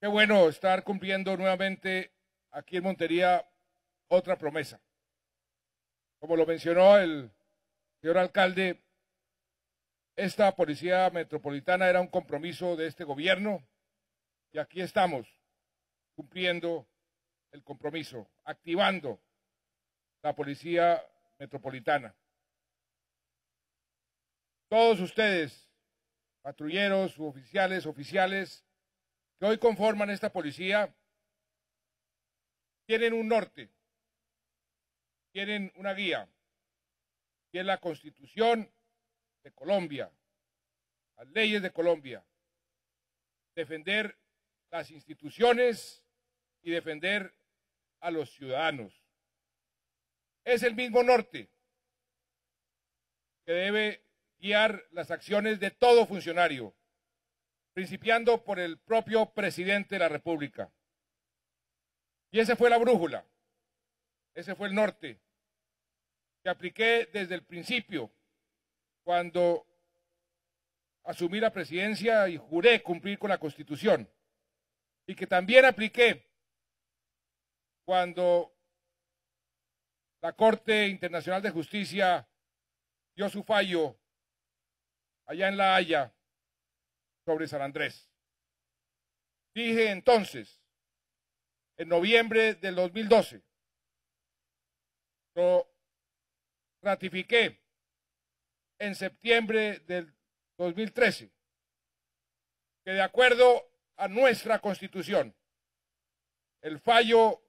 Qué bueno estar cumpliendo nuevamente aquí en Montería otra promesa. Como lo mencionó el señor alcalde, esta policía metropolitana era un compromiso de este gobierno y aquí estamos cumpliendo el compromiso, activando la policía metropolitana todos ustedes, patrulleros, oficiales, oficiales, que hoy conforman esta policía, tienen un norte, tienen una guía, y es la Constitución de Colombia, las leyes de Colombia, defender las instituciones y defender a los ciudadanos. Es el mismo norte que debe guiar las acciones de todo funcionario, principiando por el propio presidente de la República. Y esa fue la brújula, ese fue el norte que apliqué desde el principio, cuando asumí la presidencia y juré cumplir con la Constitución, y que también apliqué cuando la Corte Internacional de Justicia dio su fallo allá en La Haya, sobre San Andrés. Dije entonces, en noviembre del 2012, lo ratifiqué en septiembre del 2013, que de acuerdo a nuestra constitución, el fallo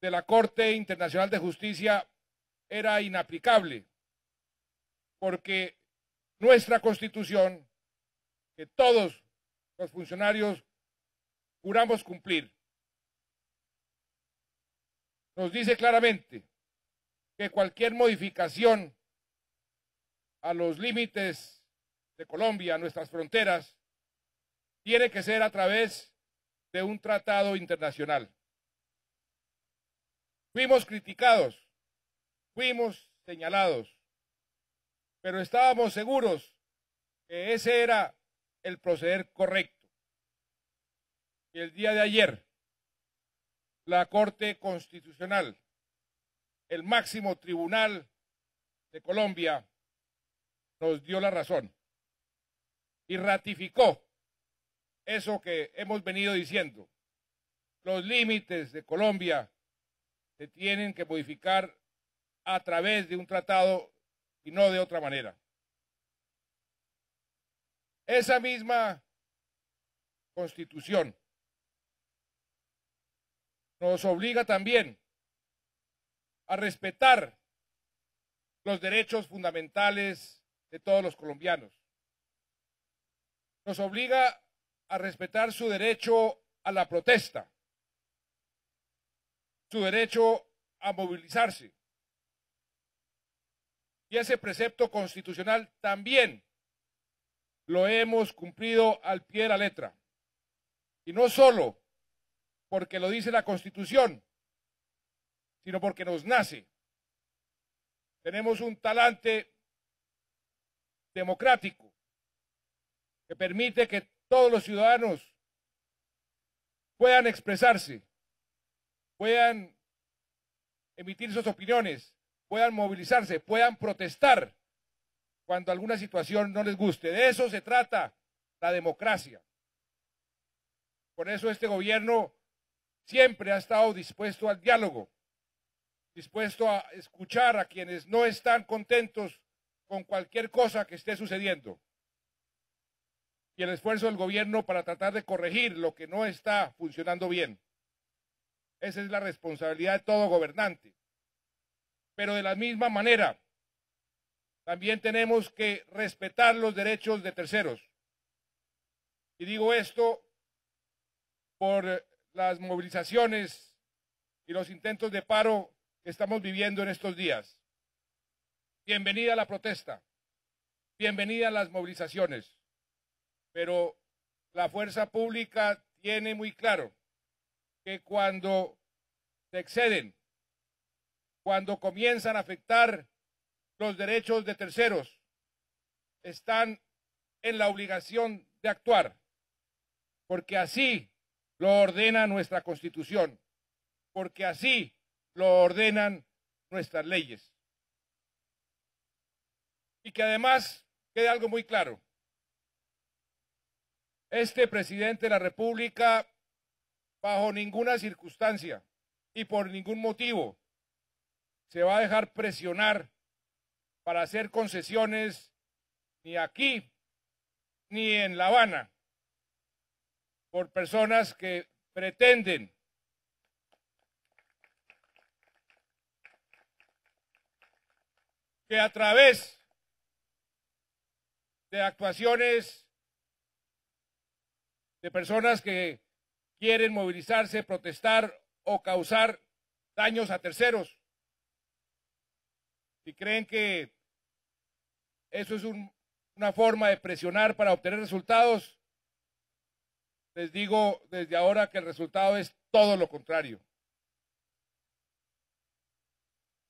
de la Corte Internacional de Justicia era inaplicable porque nuestra constitución que todos los funcionarios juramos cumplir. Nos dice claramente que cualquier modificación a los límites de Colombia, a nuestras fronteras, tiene que ser a través de un tratado internacional. Fuimos criticados, fuimos señalados, pero estábamos seguros que ese era el proceder correcto. Y el día de ayer, la Corte Constitucional, el máximo tribunal de Colombia, nos dio la razón y ratificó eso que hemos venido diciendo. Los límites de Colombia se tienen que modificar a través de un tratado y no de otra manera. Esa misma constitución nos obliga también a respetar los derechos fundamentales de todos los colombianos. Nos obliga a respetar su derecho a la protesta, su derecho a movilizarse, y ese precepto constitucional también lo hemos cumplido al pie de la letra. Y no solo porque lo dice la Constitución, sino porque nos nace. Tenemos un talante democrático que permite que todos los ciudadanos puedan expresarse, puedan emitir sus opiniones, puedan movilizarse, puedan protestar cuando alguna situación no les guste. De eso se trata la democracia. Por eso este gobierno siempre ha estado dispuesto al diálogo, dispuesto a escuchar a quienes no están contentos con cualquier cosa que esté sucediendo. Y el esfuerzo del gobierno para tratar de corregir lo que no está funcionando bien. Esa es la responsabilidad de todo gobernante pero de la misma manera también tenemos que respetar los derechos de terceros. Y digo esto por las movilizaciones y los intentos de paro que estamos viviendo en estos días. Bienvenida a la protesta, bienvenida a las movilizaciones, pero la fuerza pública tiene muy claro que cuando se exceden cuando comienzan a afectar los derechos de terceros, están en la obligación de actuar, porque así lo ordena nuestra Constitución, porque así lo ordenan nuestras leyes. Y que además quede algo muy claro. Este presidente de la República, bajo ninguna circunstancia y por ningún motivo, se va a dejar presionar para hacer concesiones ni aquí ni en La Habana por personas que pretenden que a través de actuaciones de personas que quieren movilizarse, protestar o causar daños a terceros, si creen que eso es una forma de presionar para obtener resultados, les digo desde ahora que el resultado es todo lo contrario.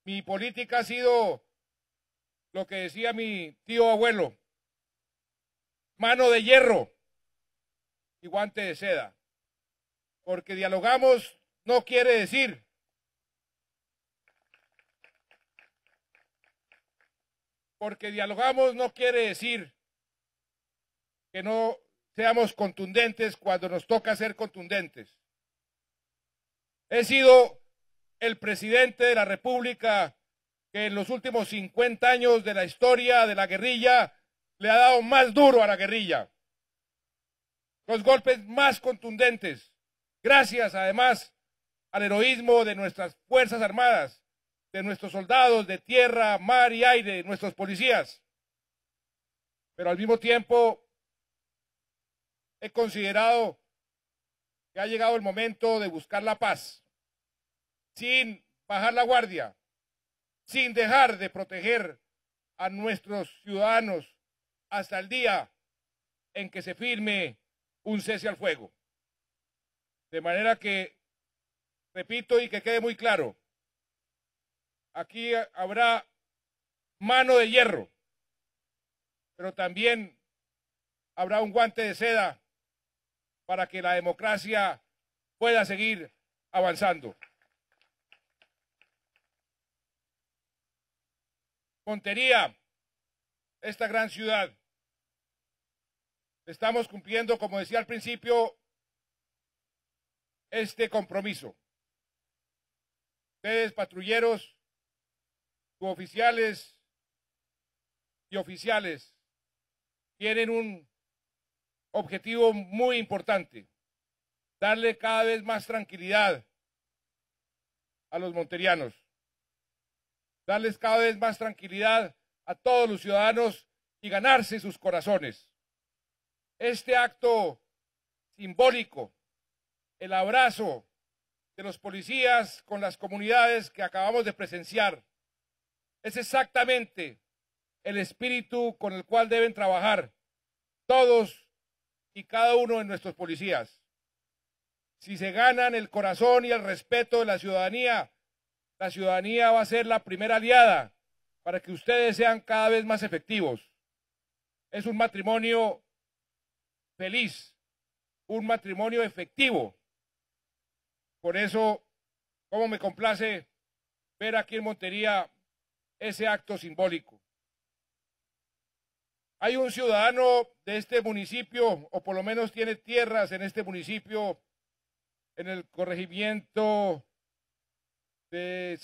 Mi política ha sido lo que decía mi tío abuelo, mano de hierro y guante de seda, porque dialogamos no quiere decir porque dialogamos no quiere decir que no seamos contundentes cuando nos toca ser contundentes. He sido el presidente de la República que en los últimos 50 años de la historia de la guerrilla le ha dado más duro a la guerrilla. Los golpes más contundentes, gracias además al heroísmo de nuestras Fuerzas Armadas, de nuestros soldados de tierra, mar y aire, nuestros policías. Pero al mismo tiempo he considerado que ha llegado el momento de buscar la paz, sin bajar la guardia, sin dejar de proteger a nuestros ciudadanos hasta el día en que se firme un cese al fuego. De manera que, repito y que quede muy claro, aquí habrá mano de hierro, pero también habrá un guante de seda para que la democracia pueda seguir avanzando. Montería, esta gran ciudad, estamos cumpliendo, como decía al principio, este compromiso. Ustedes, patrulleros, oficiales y oficiales tienen un objetivo muy importante, darle cada vez más tranquilidad a los monterianos, darles cada vez más tranquilidad a todos los ciudadanos y ganarse sus corazones. Este acto simbólico, el abrazo de los policías con las comunidades que acabamos de presenciar, es exactamente el espíritu con el cual deben trabajar todos y cada uno de nuestros policías. Si se ganan el corazón y el respeto de la ciudadanía, la ciudadanía va a ser la primera aliada para que ustedes sean cada vez más efectivos. Es un matrimonio feliz, un matrimonio efectivo. Por eso, como me complace ver aquí en Montería ese acto simbólico. Hay un ciudadano de este municipio, o por lo menos tiene tierras en este municipio, en el corregimiento de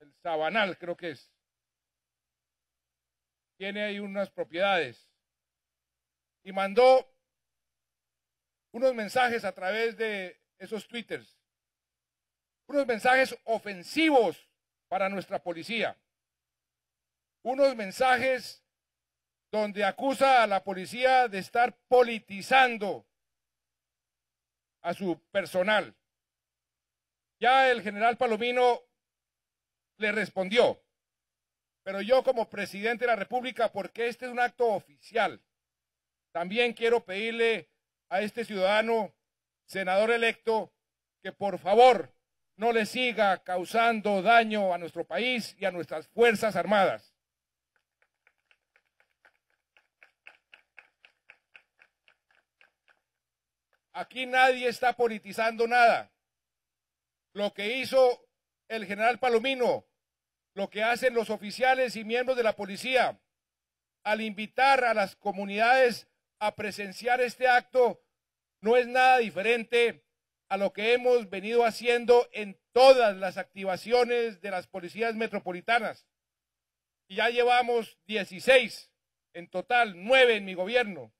el Sabanal, creo que es. Tiene ahí unas propiedades. Y mandó unos mensajes a través de esos twitters unos mensajes ofensivos para nuestra policía, unos mensajes donde acusa a la policía de estar politizando a su personal. Ya el general Palomino le respondió, pero yo como presidente de la República, porque este es un acto oficial, también quiero pedirle a este ciudadano, senador electo, que por favor no le siga causando daño a nuestro país y a nuestras Fuerzas Armadas. Aquí nadie está politizando nada. Lo que hizo el general Palomino, lo que hacen los oficiales y miembros de la policía al invitar a las comunidades a presenciar este acto, no es nada diferente a lo que hemos venido haciendo en todas las activaciones de las policías metropolitanas. Y ya llevamos 16, en total 9 en mi gobierno,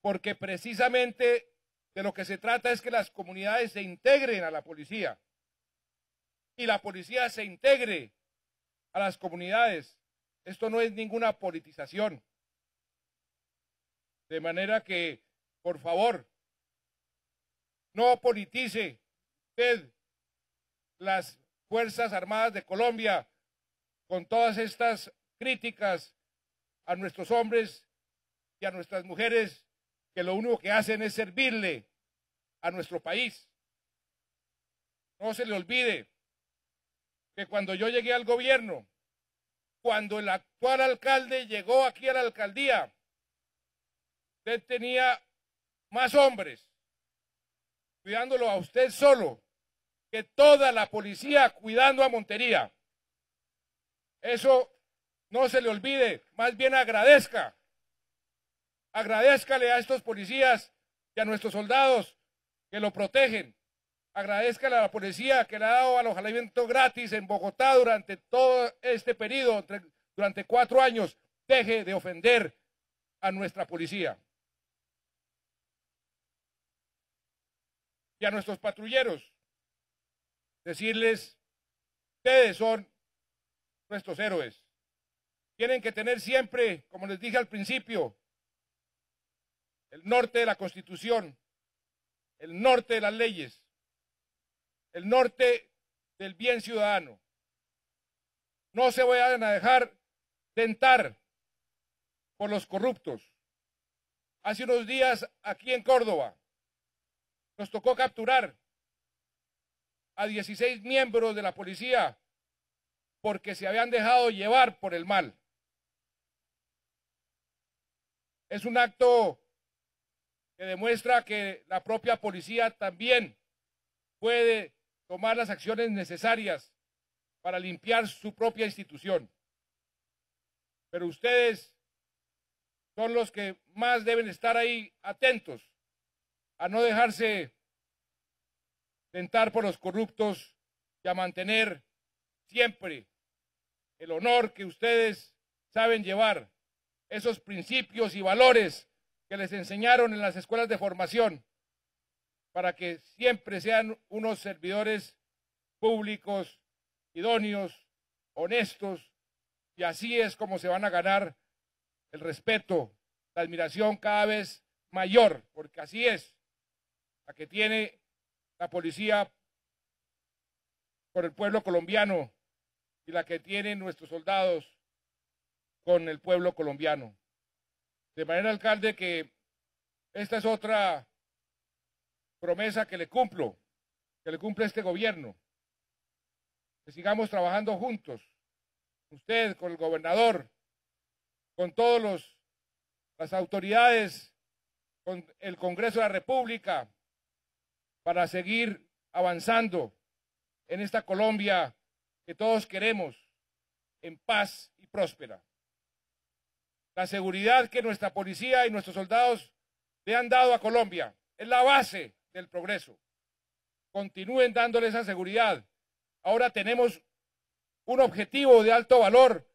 porque precisamente de lo que se trata es que las comunidades se integren a la policía y la policía se integre a las comunidades. Esto no es ninguna politización. De manera que, por favor, no politice usted las Fuerzas Armadas de Colombia con todas estas críticas a nuestros hombres y a nuestras mujeres que lo único que hacen es servirle a nuestro país. No se le olvide que cuando yo llegué al gobierno, cuando el actual alcalde llegó aquí a la alcaldía, usted tenía más hombres cuidándolo a usted solo, que toda la policía cuidando a Montería. Eso no se le olvide, más bien agradezca. Agradezcale a estos policías y a nuestros soldados que lo protegen. Agradezcale a la policía que le ha dado alojamiento gratis en Bogotá durante todo este periodo, durante cuatro años. Deje de ofender a nuestra policía. y a nuestros patrulleros. Decirles, ustedes son nuestros héroes. Tienen que tener siempre, como les dije al principio, el norte de la Constitución, el norte de las leyes, el norte del bien ciudadano. No se vayan a dejar tentar por los corruptos. Hace unos días aquí en Córdoba, nos tocó capturar a 16 miembros de la policía porque se habían dejado llevar por el mal. Es un acto que demuestra que la propia policía también puede tomar las acciones necesarias para limpiar su propia institución. Pero ustedes son los que más deben estar ahí atentos a no dejarse tentar por los corruptos y a mantener siempre el honor que ustedes saben llevar, esos principios y valores que les enseñaron en las escuelas de formación, para que siempre sean unos servidores públicos, idóneos, honestos, y así es como se van a ganar el respeto, la admiración cada vez mayor, porque así es la que tiene la policía con el pueblo colombiano y la que tienen nuestros soldados con el pueblo colombiano. De manera, alcalde, que esta es otra promesa que le cumplo, que le cumple este gobierno. Que sigamos trabajando juntos, usted con el gobernador, con todas las autoridades, con el Congreso de la República, para seguir avanzando en esta Colombia que todos queremos en paz y próspera. La seguridad que nuestra policía y nuestros soldados le han dado a Colombia es la base del progreso. Continúen dándole esa seguridad. Ahora tenemos un objetivo de alto valor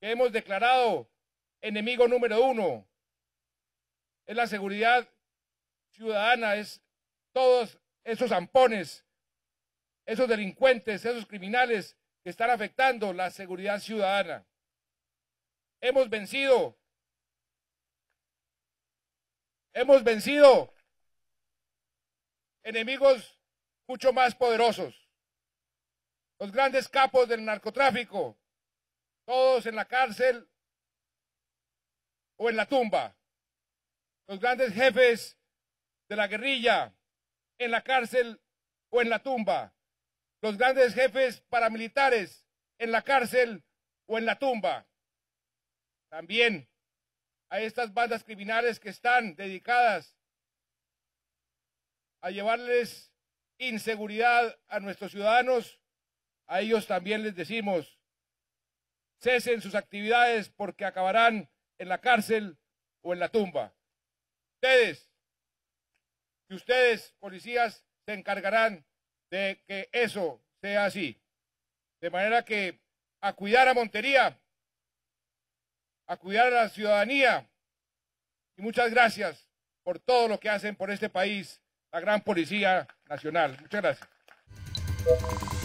que hemos declarado enemigo número uno. Es la seguridad ciudadana, es todos esos zampones, esos delincuentes, esos criminales que están afectando la seguridad ciudadana. Hemos vencido, hemos vencido enemigos mucho más poderosos, los grandes capos del narcotráfico, todos en la cárcel o en la tumba, los grandes jefes de la guerrilla, en la cárcel o en la tumba. Los grandes jefes paramilitares en la cárcel o en la tumba. También a estas bandas criminales que están dedicadas a llevarles inseguridad a nuestros ciudadanos, a ellos también les decimos, cesen sus actividades porque acabarán en la cárcel o en la tumba. Ustedes y ustedes, policías, se encargarán de que eso sea así. De manera que a cuidar a Montería, a cuidar a la ciudadanía. Y muchas gracias por todo lo que hacen por este país, la gran Policía Nacional. Muchas gracias.